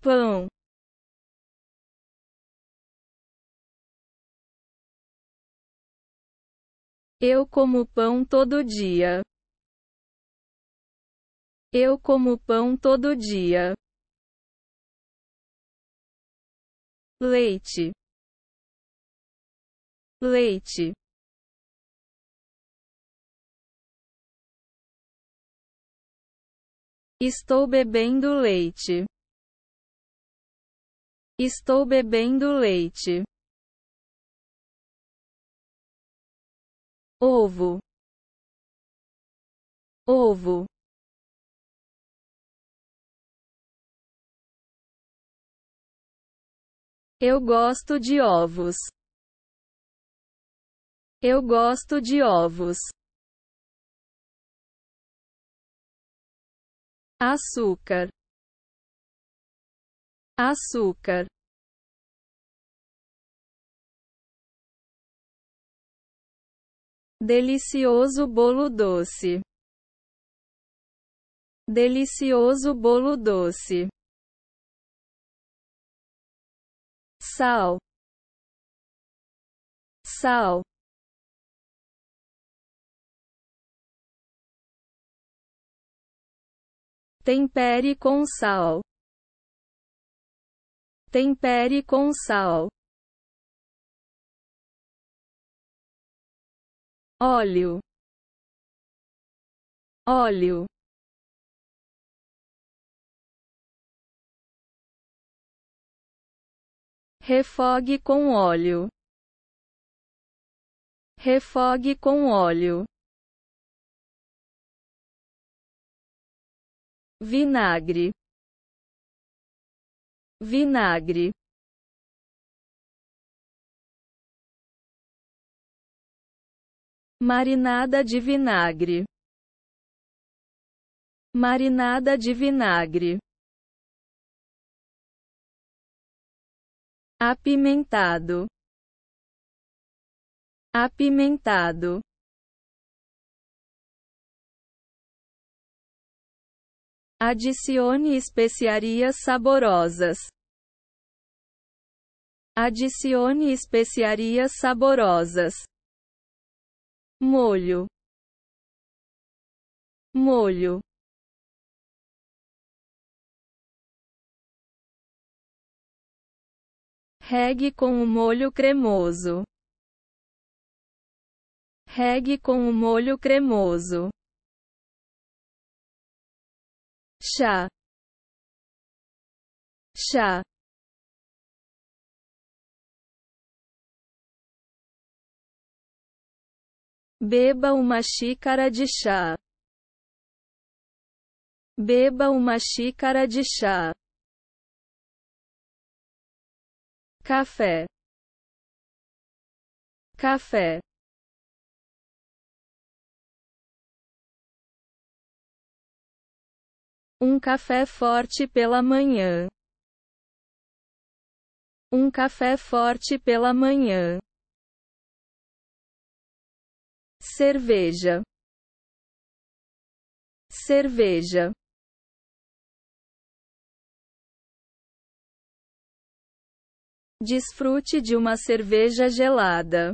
pão Eu como pão todo dia. Eu como pão todo dia. Leite. Leite. Estou bebendo leite. Estou bebendo leite. Ovo. Ovo. Eu gosto de ovos. Eu gosto de ovos. Açúcar açúcar delicioso bolo doce delicioso bolo doce sal sal tempere com sal Tempere com sal. Óleo. Óleo. Refogue com óleo. Refogue com óleo. Vinagre vinagre marinada de vinagre marinada de vinagre apimentado apimentado Adicione especiarias saborosas. Adicione especiarias saborosas. Molho. Molho. Regue com o molho cremoso. Regue com o molho cremoso chá chá Beba uma xícara de chá. Beba uma xícara de chá. Café. Café. Um café forte pela manhã. Um café forte pela manhã. Cerveja. Cerveja. Desfrute de uma cerveja gelada.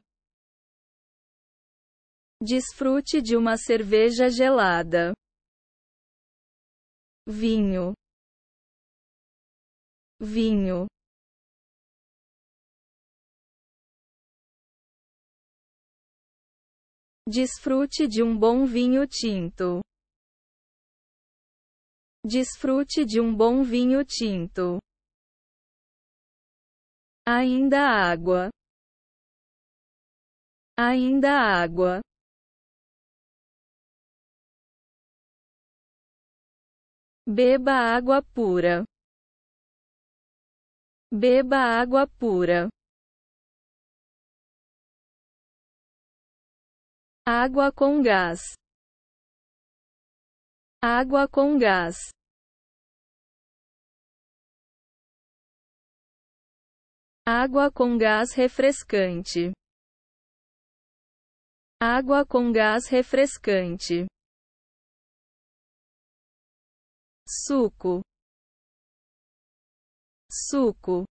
Desfrute de uma cerveja gelada vinho, vinho. Desfrute de um bom vinho tinto. Desfrute de um bom vinho tinto. Ainda água. Ainda água. Beba água pura. Beba água pura. Água com gás. Água com gás. Água com gás refrescante. Água com gás refrescante suco suco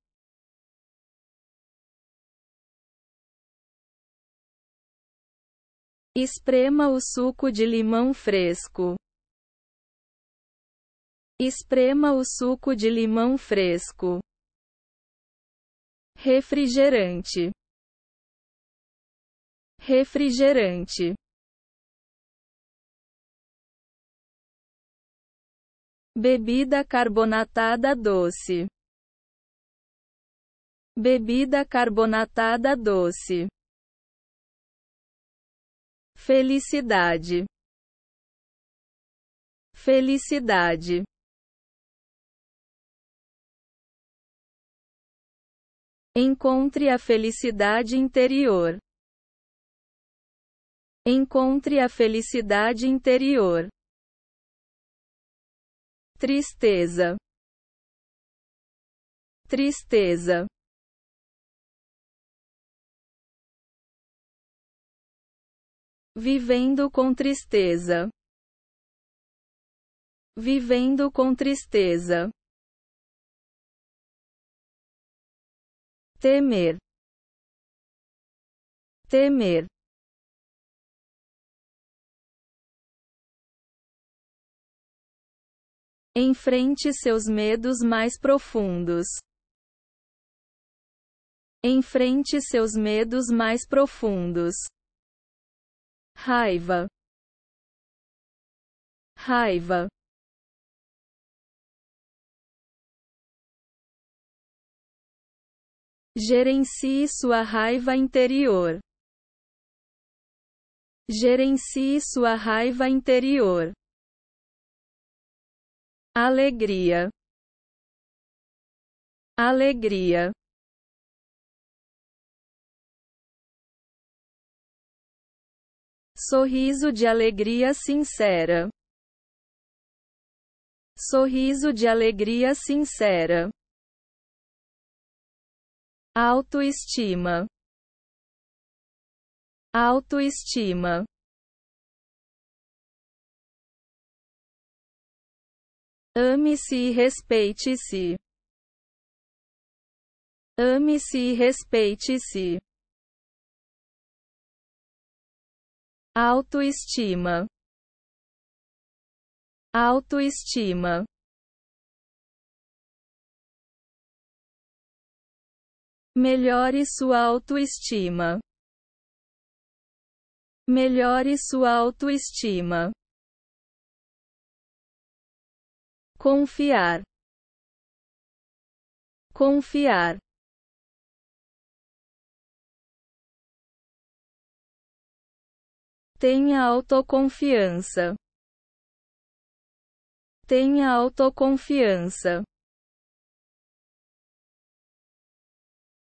esprema o suco de limão fresco esprema o suco de limão fresco refrigerante refrigerante Bebida carbonatada doce. Bebida carbonatada doce. Felicidade. Felicidade. Encontre a felicidade interior. Encontre a felicidade interior tristeza, tristeza. Vivendo com tristeza. Vivendo com tristeza. Temer. Temer. Enfrente seus medos mais profundos. Enfrente seus medos mais profundos. Raiva. Raiva. Gerencie sua raiva interior. Gerencie sua raiva interior alegria, alegria. Sorriso de alegria sincera. Sorriso de alegria sincera. Autoestima. Autoestima. Ame-se e respeite-se. Ame-se e respeite-se. Autoestima. Autoestima. Melhore sua autoestima. Melhore sua autoestima. confiar, confiar. Tenha autoconfiança. Tenha autoconfiança.